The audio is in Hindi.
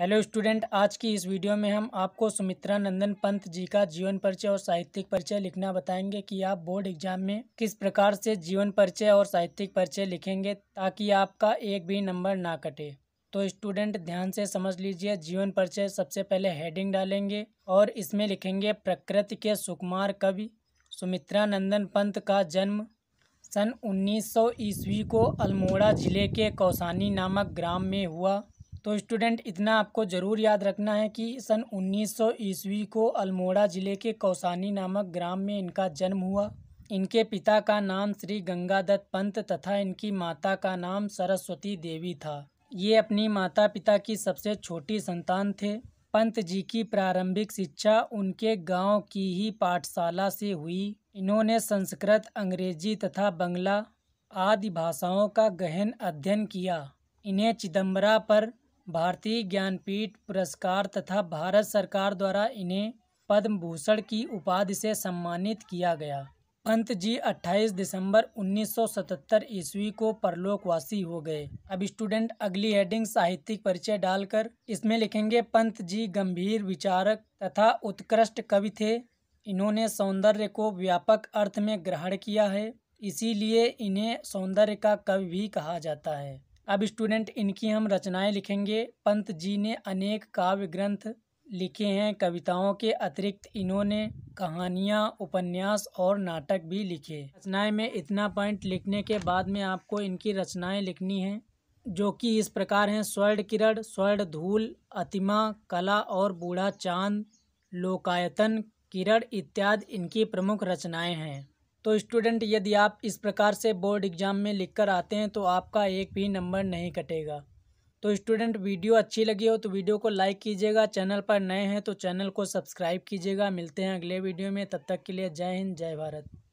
हेलो स्टूडेंट आज की इस वीडियो में हम आपको सुमित्रा नंदन पंत जी का जीवन परिचय और साहित्यिक परिचय लिखना बताएंगे कि आप बोर्ड एग्जाम में किस प्रकार से जीवन परिचय और साहित्यिक परिचय लिखेंगे ताकि आपका एक भी नंबर ना कटे तो स्टूडेंट ध्यान से समझ लीजिए जीवन परिचय सबसे पहले हेडिंग डालेंगे और इसमें लिखेंगे प्रकृति के सुकुमार कवि सुमित्रा नंदन पंत का जन्म सन 1900 ईस्वी को अल्मोड़ा जिले के कौसानी नामक ग्राम में हुआ तो स्टूडेंट इतना आपको ज़रूर याद रखना है कि सन 1900 ईस्वी को अल्मोड़ा ज़िले के कौसानी नामक ग्राम में इनका जन्म हुआ इनके पिता का नाम श्री गंगादत्त पंत तथा इनकी माता का नाम सरस्वती देवी था ये अपनी माता पिता की सबसे छोटी संतान थे पंत जी की प्रारंभिक शिक्षा उनके गांव की ही पाठशाला से हुई इन्होंने संस्कृत अंग्रेजी तथा बंगला आदि भाषाओं का गहन अध्ययन किया इन्हें चिदम्बरा पर भारतीय ज्ञानपीठ पुरस्कार तथा भारत सरकार द्वारा इन्हें पद्म भूषण की उपाधि से सम्मानित किया गया पंत जी 28 दिसंबर 1977 ईस्वी को परलोकवासी हो गए अब स्टूडेंट अगली हेडिंग साहित्यिक परिचय डालकर इसमें लिखेंगे पंत जी गंभीर विचारक तथा उत्कृष्ट कवि थे इन्होंने सौंदर्य को व्यापक अर्थ में ग्रहण किया है इसीलिए इन्हें सौंदर्य का कवि भी कहा जाता है अब स्टूडेंट इनकी हम रचनाएं लिखेंगे पंत जी ने अनेक काव्य ग्रंथ लिखे हैं कविताओं के अतिरिक्त इन्होंने कहानियाँ उपन्यास और नाटक भी लिखे रचनाएं में इतना पॉइंट लिखने के बाद में आपको इनकी रचनाएं लिखनी हैं जो कि इस प्रकार हैं स्वर्ण किरण स्वर्ण धूल अतिमा कला और बूढ़ा चांद लोकायतन किरण इत्यादि इनकी प्रमुख रचनाएं हैं तो स्टूडेंट यदि आप इस प्रकार से बोर्ड एग्ज़ाम में लिख कर आते हैं तो आपका एक भी नंबर नहीं कटेगा तो स्टूडेंट वीडियो अच्छी लगी हो तो वीडियो को लाइक कीजिएगा चैनल पर नए हैं तो चैनल को सब्सक्राइब कीजिएगा मिलते हैं अगले वीडियो में तब तक के लिए जय हिंद जय भारत